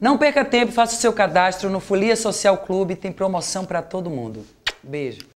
Não perca tempo, faça o seu cadastro no Folia Social Clube, tem promoção para todo mundo. Beijo.